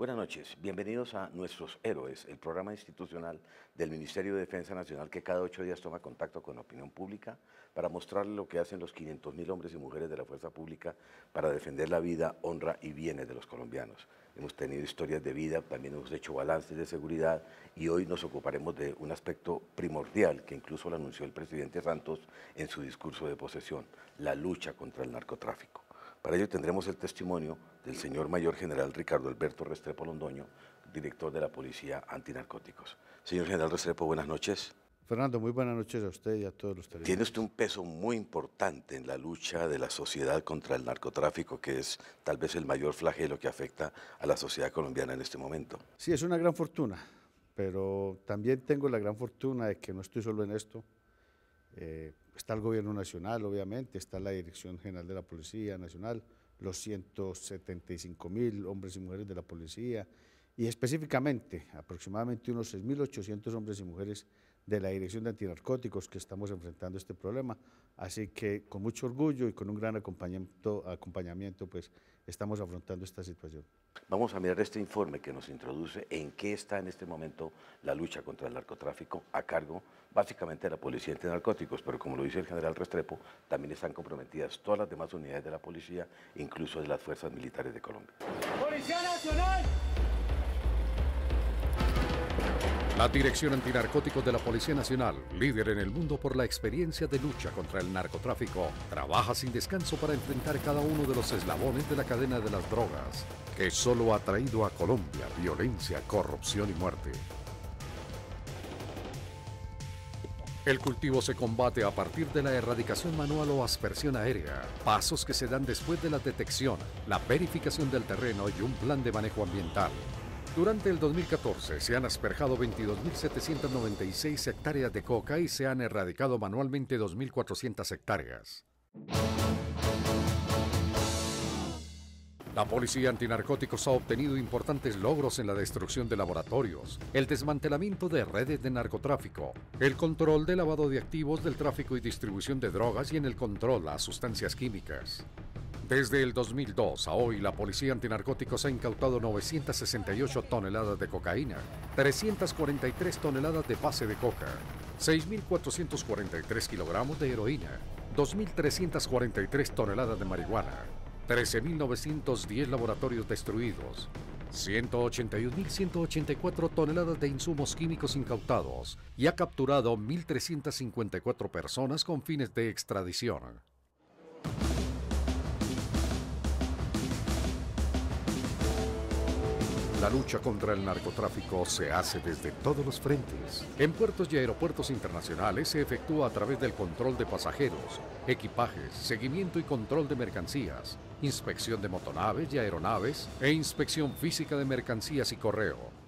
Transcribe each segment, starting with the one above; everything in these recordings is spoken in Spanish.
Buenas noches, bienvenidos a Nuestros Héroes, el programa institucional del Ministerio de Defensa Nacional que cada ocho días toma contacto con la opinión pública para mostrarle lo que hacen los 500.000 hombres y mujeres de la fuerza pública para defender la vida, honra y bienes de los colombianos. Hemos tenido historias de vida, también hemos hecho balances de seguridad y hoy nos ocuparemos de un aspecto primordial que incluso lo anunció el presidente Santos en su discurso de posesión, la lucha contra el narcotráfico. Para ello tendremos el testimonio del señor Mayor General Ricardo Alberto Restrepo Londoño, director de la Policía Antinarcóticos. Señor General Restrepo, buenas noches. Fernando, muy buenas noches a usted y a todos los televidentes. Tiene usted un peso muy importante en la lucha de la sociedad contra el narcotráfico, que es tal vez el mayor flagelo que afecta a la sociedad colombiana en este momento. Sí, es una gran fortuna, pero también tengo la gran fortuna de que no estoy solo en esto. Eh, está el Gobierno Nacional, obviamente, está la Dirección General de la Policía Nacional, los 175 mil hombres y mujeres de la policía y específicamente aproximadamente unos 6.800 hombres y mujeres de la Dirección de Antinarcóticos que estamos enfrentando este problema. Así que con mucho orgullo y con un gran acompañamiento, acompañamiento pues, estamos afrontando esta situación. Vamos a mirar este informe que nos introduce en qué está en este momento la lucha contra el narcotráfico a cargo básicamente de la Policía narcóticos, pero como lo dice el general Restrepo, también están comprometidas todas las demás unidades de la policía, incluso de las fuerzas militares de Colombia. Policía Nacional. La Dirección Antinarcóticos de la Policía Nacional, líder en el mundo por la experiencia de lucha contra el narcotráfico, trabaja sin descanso para enfrentar cada uno de los eslabones de la cadena de las drogas, que solo ha traído a Colombia violencia, corrupción y muerte. El cultivo se combate a partir de la erradicación manual o aspersión aérea, pasos que se dan después de la detección, la verificación del terreno y un plan de manejo ambiental. Durante el 2014 se han asperjado 22.796 hectáreas de coca y se han erradicado manualmente 2.400 hectáreas. La policía antinarcóticos ha obtenido importantes logros en la destrucción de laboratorios, el desmantelamiento de redes de narcotráfico, el control de lavado de activos del tráfico y distribución de drogas y en el control a sustancias químicas. Desde el 2002 a hoy, la Policía Antinarcóticos ha incautado 968 toneladas de cocaína, 343 toneladas de base de coca, 6.443 kilogramos de heroína, 2.343 toneladas de marihuana, 13.910 laboratorios destruidos, 181.184 toneladas de insumos químicos incautados y ha capturado 1.354 personas con fines de extradición. La lucha contra el narcotráfico se hace desde todos los frentes. En puertos y aeropuertos internacionales se efectúa a través del control de pasajeros, equipajes, seguimiento y control de mercancías, inspección de motonaves y aeronaves e inspección física de mercancías y correo.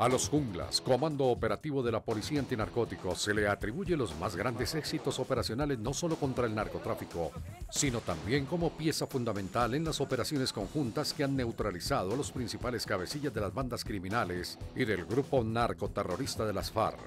A los junglas, comando operativo de la Policía antinarcótico, se le atribuye los más grandes éxitos operacionales no solo contra el narcotráfico, sino también como pieza fundamental en las operaciones conjuntas que han neutralizado a los principales cabecillas de las bandas criminales y del grupo narcoterrorista de las FARC.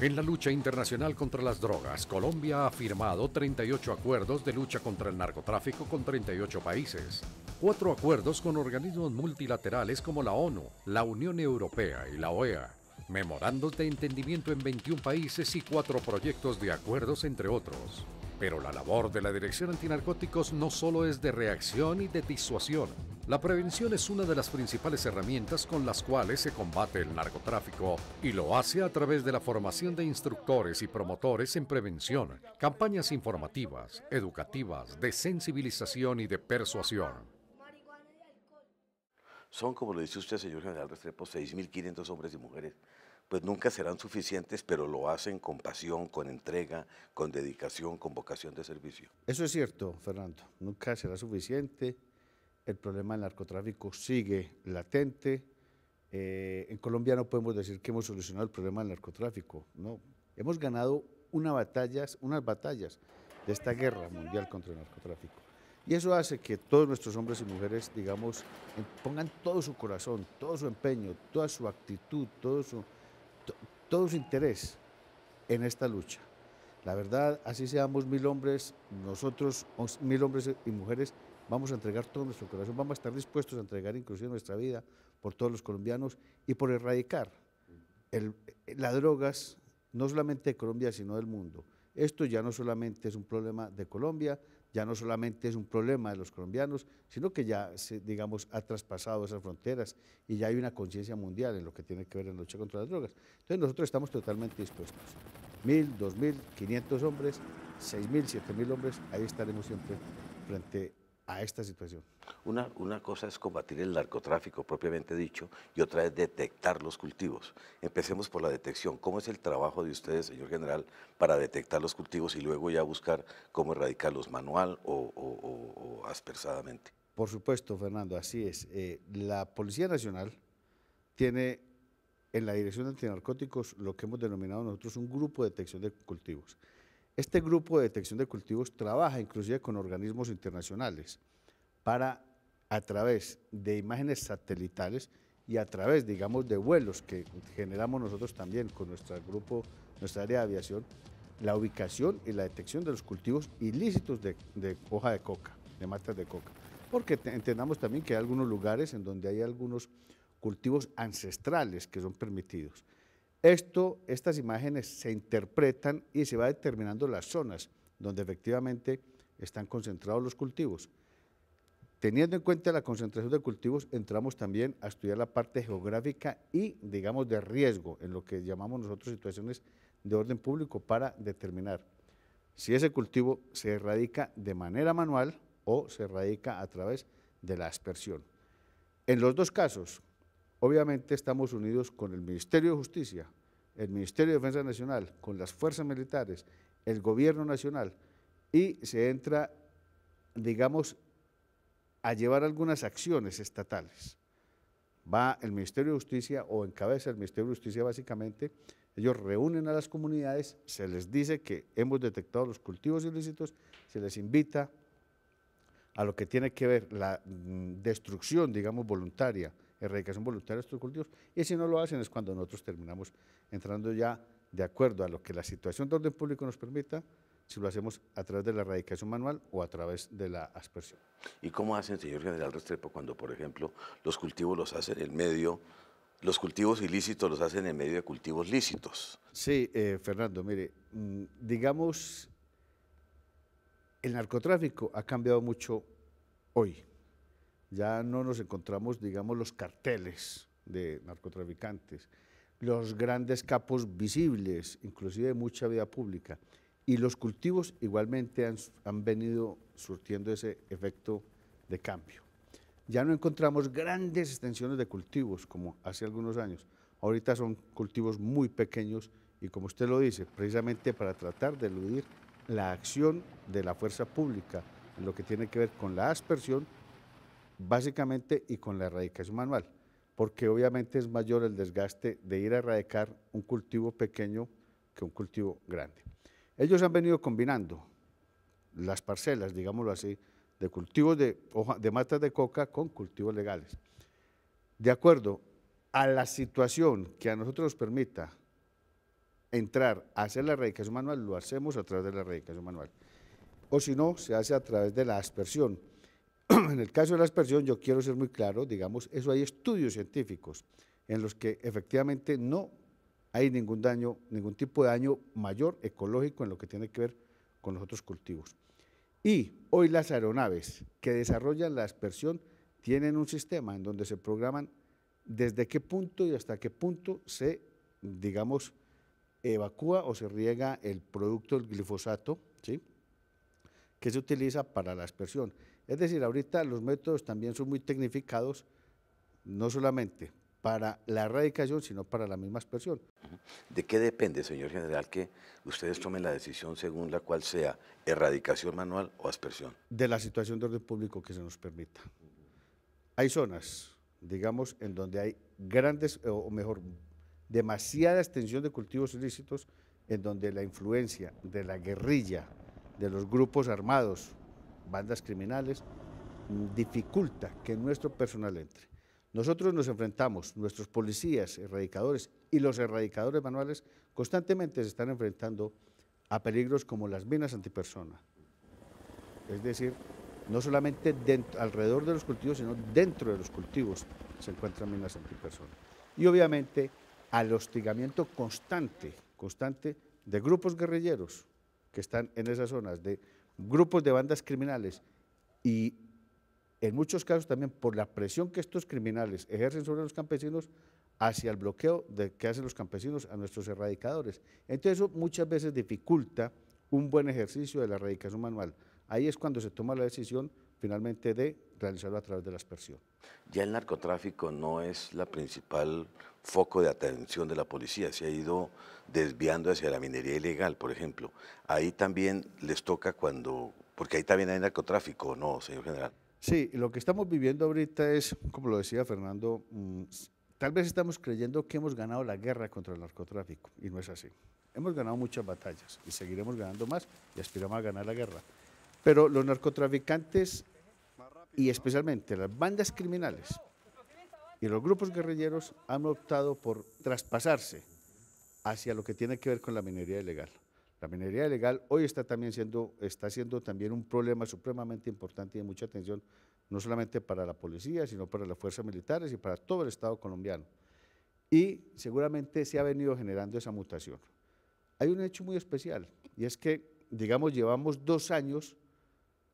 En la lucha internacional contra las drogas, Colombia ha firmado 38 acuerdos de lucha contra el narcotráfico con 38 países, cuatro acuerdos con organismos multilaterales como la ONU, la Unión Europea y la OEA, memorandos de entendimiento en 21 países y cuatro proyectos de acuerdos entre otros. Pero la labor de la Dirección Antinarcóticos no solo es de reacción y de disuasión. La prevención es una de las principales herramientas con las cuales se combate el narcotráfico y lo hace a través de la formación de instructores y promotores en prevención, campañas informativas, educativas, de sensibilización y de persuasión son, como lo dice usted, señor general Restrepo, 6.500 hombres y mujeres. Pues nunca serán suficientes, pero lo hacen con pasión, con entrega, con dedicación, con vocación de servicio. Eso es cierto, Fernando. Nunca será suficiente. El problema del narcotráfico sigue latente. Eh, en Colombia no podemos decir que hemos solucionado el problema del narcotráfico. No, hemos ganado unas batallas de esta guerra mundial contra el narcotráfico y eso hace que todos nuestros hombres y mujeres, digamos, pongan todo su corazón, todo su empeño, toda su actitud, todo su, todo su interés en esta lucha. La verdad, así seamos mil hombres, nosotros, mil hombres y mujeres, vamos a entregar todo nuestro corazón, vamos a estar dispuestos a entregar inclusive nuestra vida por todos los colombianos y por erradicar las drogas, no solamente de Colombia, sino del mundo. Esto ya no solamente es un problema de Colombia, ya no solamente es un problema de los colombianos, sino que ya, se, digamos, ha traspasado esas fronteras y ya hay una conciencia mundial en lo que tiene que ver en la lucha contra las drogas. Entonces nosotros estamos totalmente dispuestos. Mil, dos mil, quinientos hombres, seis mil, siete mil hombres, ahí estaremos siempre frente a a esta situación. Una, una cosa es combatir el narcotráfico propiamente dicho y otra es detectar los cultivos. Empecemos por la detección. ¿Cómo es el trabajo de ustedes, señor general, para detectar los cultivos y luego ya buscar cómo erradicarlos manual o, aspersadamente? Por supuesto, Fernando, así es. Eh, la Policía Nacional tiene en la Dirección de Antinarcóticos lo que hemos denominado nosotros un grupo de detección de cultivos. Este grupo de detección de cultivos trabaja inclusive con organismos internacionales para, a través de imágenes satelitales y a través, digamos, de vuelos que generamos nosotros también con nuestro grupo, nuestra área de aviación, la ubicación y la detección de los cultivos ilícitos de, hoja de coca, de matas de coca. Porque entendamos también que hay algunos lugares en donde hay algunos cultivos ancestrales que son permitidos. Esto, estas imágenes se interpretan y se va determinando las zonas donde efectivamente están concentrados los cultivos. Teniendo en cuenta la concentración de cultivos, entramos también a estudiar la parte geográfica y, digamos, de riesgo, en lo que llamamos nosotros situaciones de orden público, para determinar si ese cultivo se erradica de manera manual o se erradica a través de la aspersión. En los dos casos, Obviamente estamos unidos con el Ministerio de Justicia, el Ministerio de Defensa Nacional, con las fuerzas militares, el Gobierno Nacional, y se entra, digamos, a llevar algunas acciones estatales. Va el Ministerio de Justicia o encabeza el Ministerio de Justicia básicamente, ellos reúnen a las comunidades, se les dice que hemos detectado los cultivos ilícitos, se les invita a lo que tiene que ver la mm, destrucción, digamos, voluntaria erradicación voluntaria de estos cultivos. Y si no lo hacen es cuando nosotros terminamos entrando ya de acuerdo a lo que la situación de orden público nos permita, si lo hacemos a través de la erradicación manual o a través de la aspersión. ¿Y cómo hacen, señor general Restrepo, cuando, por ejemplo, los cultivos los hacen en medio, los cultivos ilícitos los hacen en medio de cultivos lícitos? Sí, eh, Fernando, mire, mm, digamos, el narcotráfico ha cambiado mucho hoy ya no nos encontramos, digamos, los carteles de narcotraficantes, los grandes capos visibles, inclusive de mucha vida pública, y los cultivos igualmente han, han venido surtiendo ese efecto de cambio. Ya no encontramos grandes extensiones de cultivos como hace algunos años. Ahorita son cultivos muy pequeños y como usted lo dice, precisamente para tratar de eludir la acción de la fuerza pública en lo que tiene que ver con la aspersión básicamente y con la erradicación manual, porque obviamente es mayor el desgaste de ir a erradicar un cultivo pequeño que un cultivo grande. Ellos han venido combinando las parcelas, digámoslo así, de cultivos de, matas de coca con cultivos legales. De acuerdo a la situación que a nosotros nos permita entrar a hacer la erradicación manual, lo hacemos a través de la erradicación manual. O si no, se hace a través de la aspersión en el caso de la aspersión, yo quiero ser muy claro, digamos, eso hay estudios científicos en los que efectivamente no hay ningún daño, ningún tipo de daño mayor ecológico en lo que tiene que ver con los otros cultivos. Y hoy las aeronaves que desarrollan la aspersión tienen un sistema en donde se programan desde qué punto y hasta qué punto se, digamos, evacúa o se riega el producto del glifosato, ¿sí? que se utiliza para la aspersión. Es decir, ahorita los métodos también son muy tecnificados, no solamente para la erradicación, sino para la misma aspersión. ¿De qué depende, señor general, que ustedes tomen la decisión según la cual sea erradicación manual o aspersión? De la situación de orden público que se nos permita. Hay zonas, digamos, en donde hay grandes, o mejor, demasiada extensión de cultivos ilícitos, en donde la influencia de la guerrilla, de los grupos armados, bandas criminales, mm, dificulta que nuestro personal entre. Nosotros nos enfrentamos, nuestros policías, erradicadores y los erradicadores manuales constantemente se están enfrentando a peligros como las minas antipersona. Es decir, no solamente alrededor de los cultivos, sino dentro de los cultivos se encuentran minas antipersona. Y obviamente al hostigamiento constante, constante de grupos guerrilleros que están en esas zonas de grupos de bandas criminales y en muchos casos también por la presión que estos criminales ejercen sobre los campesinos hacia el bloqueo que hacen los campesinos a nuestros erradicadores. Entonces eso muchas veces dificulta un buen ejercicio de la erradicación manual. Ahí es cuando se toma la decisión finalmente de realizarlo a través de la aspersión. Ya el narcotráfico no es la principal foco de atención de la policía, se ha ido desviando hacia la minería ilegal, por ejemplo. Ahí también les toca cuando, porque ahí también hay narcotráfico, ¿no, señor general? Sí, lo que estamos viviendo ahorita es, como lo decía Fernando, mm, tal vez estamos creyendo que hemos ganado la guerra contra el narcotráfico, y no es así. Hemos ganado muchas batallas y seguiremos ganando más y aspiramos a ganar la guerra. Pero los narcotraficantes y especialmente las bandas criminales y los grupos guerrilleros han optado por traspasarse hacia lo que tiene que ver con la minería ilegal. La minería ilegal hoy está también siendo, está siendo también un problema supremamente importante y de mucha atención, no solamente para la policía, sino para las fuerzas militares y para todo el Estado colombiano. Y seguramente se ha venido generando esa mutación. Hay un hecho muy especial y es que, digamos, llevamos dos años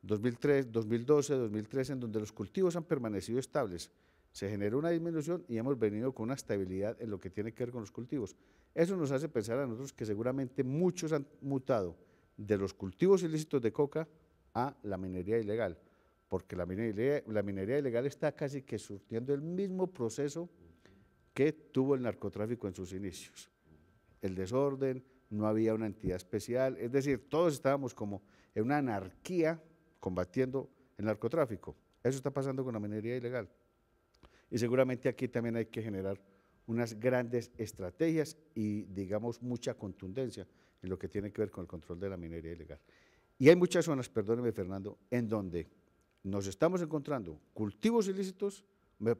2003, 2012, 2013, en donde los cultivos han permanecido estables. Se generó una disminución y hemos venido con una estabilidad en lo que tiene que ver con los cultivos. Eso nos hace pensar a nosotros que seguramente muchos han mutado de los cultivos ilícitos de coca a la minería ilegal, porque la minería, ilegal está casi que surtiendo el mismo proceso que tuvo el narcotráfico en sus inicios. El desorden, no había una entidad especial, es decir, todos estábamos como en una anarquía combatiendo el narcotráfico. Eso está pasando con la minería ilegal. Y seguramente aquí también hay que generar unas grandes estrategias y, digamos, mucha contundencia en lo que tiene que ver con el control de la minería ilegal. Y hay muchas zonas, perdóneme Fernando, en donde nos estamos encontrando cultivos ilícitos,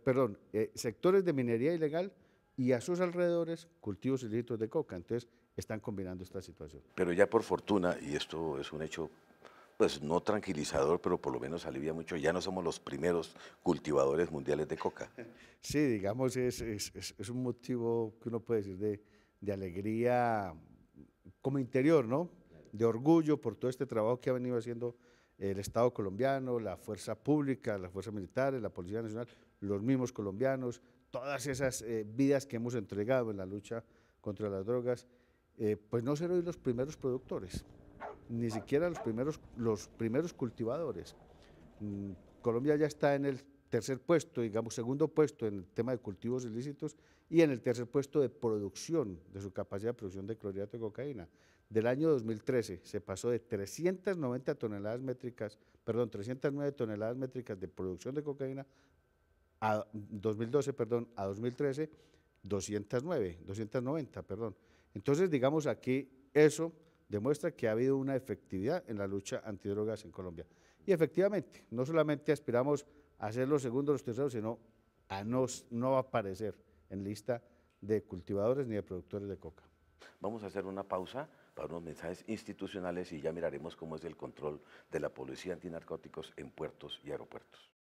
perdón, eh, sectores de minería ilegal y a sus alrededores cultivos ilícitos de coca. Entonces, están combinando esta situación. Pero ya por fortuna, y esto es un hecho pues no tranquilizador, pero por lo menos alivia mucho. Ya no somos los primeros cultivadores mundiales de coca. Sí, digamos, es, un motivo que uno puede decir de, alegría como interior, ¿no? De orgullo por todo este trabajo que ha venido haciendo el Estado colombiano, la fuerza pública, las fuerzas militares, la Policía Nacional, los mismos colombianos, todas esas eh, vidas que hemos entregado en la lucha contra las drogas, eh, pues no ser hoy los primeros productores ni siquiera los primeros, los primeros cultivadores. Mm, Colombia ya está en el tercer puesto, digamos segundo puesto en el tema de cultivos ilícitos y en el tercer puesto de producción, de su capacidad de producción de clorhidrato de cocaína. Del año 2013 se pasó de 390 toneladas métricas, perdón, 309 toneladas métricas de producción de cocaína a 2012, perdón, a 2013, 209, 290, perdón. Entonces, digamos aquí eso demuestra que ha habido una efectividad en la lucha antidrogas en Colombia. Y efectivamente, no solamente aspiramos a ser los segundos, los terceros, sino a no, no aparecer en lista de cultivadores ni de productores de coca. Vamos a hacer una pausa para unos mensajes institucionales y ya miraremos cómo es el control de la policía antinarcóticos en puertos y aeropuertos.